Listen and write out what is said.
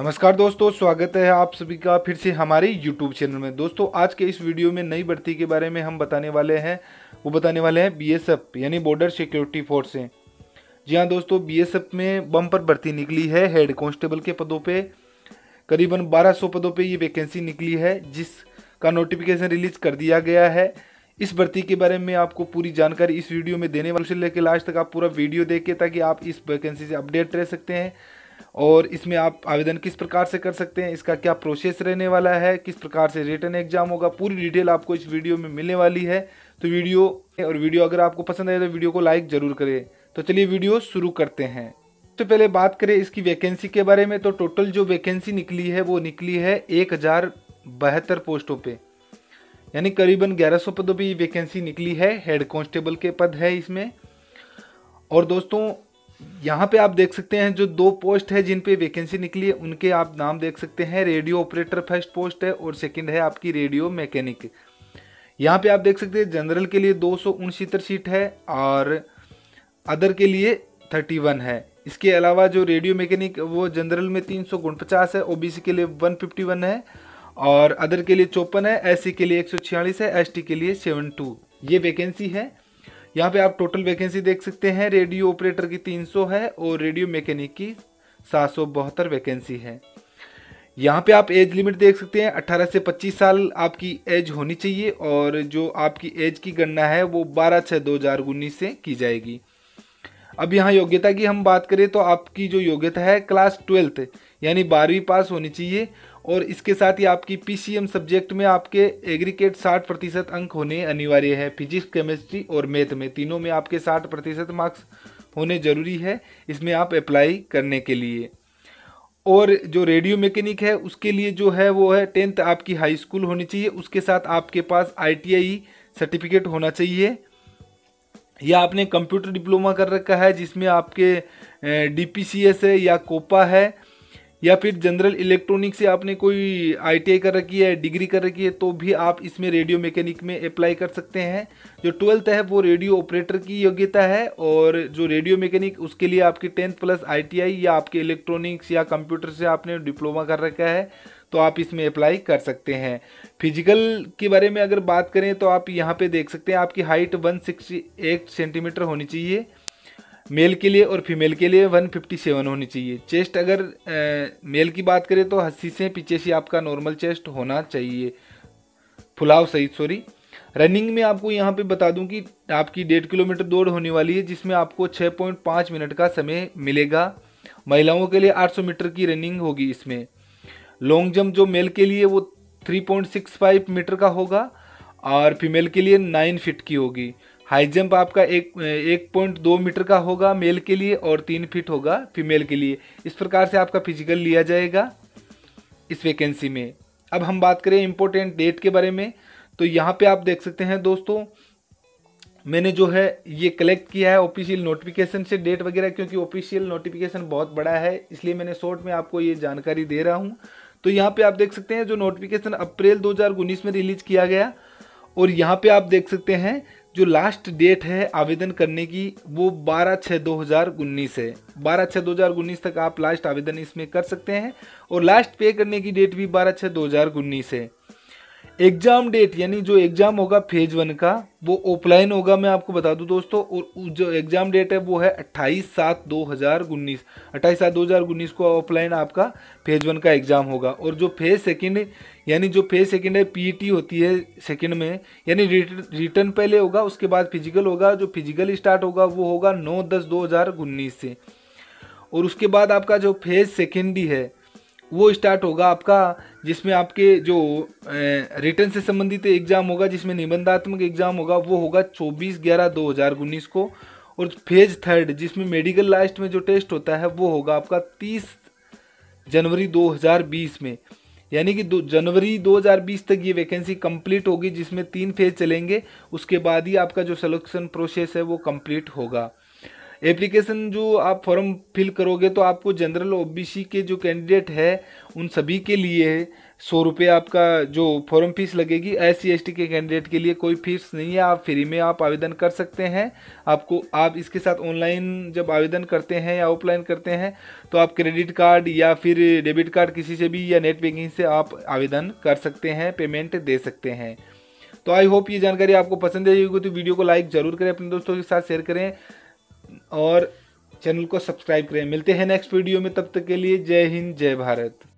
नमस्कार दोस्तों स्वागत है आप सभी का फिर से हमारे YouTube चैनल में दोस्तों आज के इस वीडियो में नई भर्ती के बारे में हम बताने वाले हैं वो बताने वाले हैं बीएसएफ यानी बॉर्डर सिक्योरिटी फोर्स हैं जी हाँ दोस्तों बीएसएफ में बम पर भर्ती निकली है हेड कांस्टेबल के पदों पे करीबन 1200 पदों पे ये वैकेंसी निकली है जिसका नोटिफिकेशन रिलीज कर दिया गया है इस भर्ती के बारे में आपको पूरी जानकारी इस वीडियो में देने वाले से लेकर लास्ट तक आप पूरा वीडियो देखें ताकि आप इस वैकेंसी से अपडेट रह सकते हैं और इसमें आप आवेदन किस प्रकार से कर सकते हैं इसका क्या प्रोसेस रहने वाला है किस प्रकार से रिटर्न एग्जाम होगा पूरी डिटेल आपको इस वीडियो में मिलने वाली है तो वीडियो और वीडियो अगर आपको पसंद आए तो वीडियो को लाइक ज़रूर करें तो चलिए वीडियो शुरू करते हैं सबसे तो पहले बात करें इसकी वैकेंसी के बारे में तो टोटल जो वैकेंसी निकली है वो निकली है एक पोस्टों पर यानी करीबन ग्यारह पदों पर वैकेंसी निकली है हेड कॉन्स्टेबल के पद है इसमें और दोस्तों यहाँ पे आप देख सकते हैं जो दो पोस्ट है जिन पे वैकेंसी निकली है उनके आप नाम देख सकते हैं रेडियो ऑपरेटर फर्स्ट पोस्ट है और सेकंड है आपकी रेडियो मैकेनिक यहाँ पे आप देख सकते हैं जनरल के लिए दो सीट है और अदर के लिए 31 है इसके अलावा जो रेडियो मैकेनिक वो जनरल में तीन है ओ के लिए वन है और अदर के लिए चौपन है एस के लिए एक है एस के लिए सेवन ये वैकेंसी है यहाँ पे आप टोटल वैकेंसी देख सकते हैं रेडियो ऑपरेटर की 300 है और रेडियो मैकेनिक की सात सौ बहत्तर वैकेंसी है यहाँ पे आप एज लिमिट देख सकते हैं 18 से 25 साल आपकी एज होनी चाहिए और जो आपकी एज की गणना है वो 12 छः दो हज़ार उन्नीस से की जाएगी अब यहाँ योग्यता की हम बात करें तो आपकी जो योग्यता है क्लास ट्वेल्थ यानी बारहवीं पास होनी चाहिए और इसके साथ ही आपकी पी सब्जेक्ट में आपके एग्रीकेट 60 प्रतिशत अंक होने अनिवार्य है फिजिक्स केमिस्ट्री और मैथ में तीनों में आपके 60 प्रतिशत मार्क्स होने ज़रूरी है इसमें आप अप्लाई करने के लिए और जो रेडियो मैकेनिक है उसके लिए जो है वो है टेंथ आपकी हाई स्कूल होनी चाहिए उसके साथ आपके पास आई सर्टिफिकेट होना चाहिए या आपने कंप्यूटर डिप्लोमा कर रखा है जिसमें आपके डी है या कोपा है या फिर जनरल इलेक्ट्रॉनिक से आपने कोई आईटीआई कर रखी है डिग्री कर रखी है तो भी आप इसमें रेडियो मैकेनिक में अप्लाई कर सकते हैं जो ट्वेल्थ है वो रेडियो ऑपरेटर की योग्यता है और जो रेडियो मैकेनिक उसके लिए आपकी टेंथ प्लस आईटीआई या आपके इलेक्ट्रॉनिक्स या कंप्यूटर से आपने डिप्लोमा कर रखा है तो आप इसमें अप्लाई कर सकते हैं फिजिकल के बारे में अगर बात करें तो आप यहाँ पर देख सकते हैं आपकी हाइट वन सेंटीमीटर होनी चाहिए मेल के लिए और फीमेल के लिए 157 होनी चाहिए चेस्ट अगर ए, मेल की बात करें तो हसी से पीछे से आपका नॉर्मल चेस्ट होना चाहिए फुलाव सही सॉरी रनिंग में आपको यहाँ पे बता दूं कि आपकी डेढ़ किलोमीटर दौड़ होने वाली है जिसमें आपको 6.5 मिनट का समय मिलेगा महिलाओं के लिए 800 मीटर की रनिंग होगी इसमें लॉन्ग जंप जो मेल के लिए वो 3.65 मीटर का होगा और फीमेल के लिए 9 फीट की होगी हाई जंप आपका एक एक पॉइंट दो मीटर का होगा मेल के लिए और तीन फीट होगा फीमेल के लिए इस प्रकार से आपका फिजिकल लिया जाएगा इस वैकेंसी में अब हम बात करें इम्पोर्टेंट डेट के बारे में तो यहाँ पे आप देख सकते हैं दोस्तों मैंने जो है ये कलेक्ट किया है ऑफिशियल नोटिफिकेशन से डेट वगैरह क्योंकि ऑफिशियल नोटिफिकेशन बहुत बड़ा है इसलिए मैंने शॉर्ट में आपको ये जानकारी दे रहा हूँ तो यहाँ पे आप देख सकते हैं जो नोटिफिकेशन अप्रैल 2019 में रिलीज किया गया और यहाँ पे आप देख सकते हैं जो लास्ट डेट है आवेदन करने की वो 12 छः 2019 है 12 छः 2019 तक आप लास्ट आवेदन इसमें कर सकते हैं और लास्ट पे करने की डेट भी 12 छः 2019 है एग्ज़ाम डेट यानी जो एग्ज़ाम होगा फेज वन का वो ऑफलाइन होगा मैं आपको बता दूं दोस्तों और जो एग्ज़ाम डेट है वो है 28 सात दो हज़ार उन्नीस अट्ठाईस सात दो हज़ार उन्नीस को ऑफलाइन आपका फेज वन का एग्ज़ाम होगा और जो फेज सेकंड यानी जो फेज सेकंड है पीईटी होती है सेकंड में यानी रिटर्न पहले होगा उसके बाद फिजिकल होगा जो फिजिकल स्टार्ट होगा वो होगा नौ दस दो हज़ार उन्नीस से और उसके बाद आपका जो फेज सेकेंडी है वो स्टार्ट होगा आपका जिसमें आपके जो रिटर्न से संबंधित एग्ज़ाम होगा जिसमें निबंधात्मक एग्ज़ाम होगा वो होगा 24 ग्यारह उन्नीस को और फेज थर्ड जिसमें मेडिकल लास्ट में जो टेस्ट होता है वो होगा आपका 30 जनवरी 2020 में यानी कि दो जनवरी 2020 तक ये वैकेंसी कंप्लीट होगी जिसमें तीन फेज चलेंगे उसके बाद ही आपका जो सिलेक्शन प्रोसेस है वो कंप्लीट होगा एप्लीकेशन जो आप फॉर्म फिल करोगे तो आपको जनरल ओबीसी के जो कैंडिडेट है उन सभी के लिए सौ रुपये आपका जो फॉर्म फीस लगेगी एस सी के कैंडिडेट के लिए कोई फीस नहीं है आप फ्री में आप आवेदन कर सकते हैं आपको आप इसके साथ ऑनलाइन जब आवेदन करते हैं या ऑफलाइन करते हैं तो आप क्रेडिट कार्ड या फिर डेबिट कार्ड किसी से भी या नेट बैंकिंग से आप आवेदन कर सकते हैं पेमेंट दे सकते हैं तो आई होप ये जानकारी आपको पसंद आई होगी तो वीडियो को लाइक जरूर करें अपने दोस्तों के साथ शेयर करें और चैनल को सब्सक्राइब करें मिलते हैं नेक्स्ट वीडियो में तब तक के लिए जय हिंद जय भारत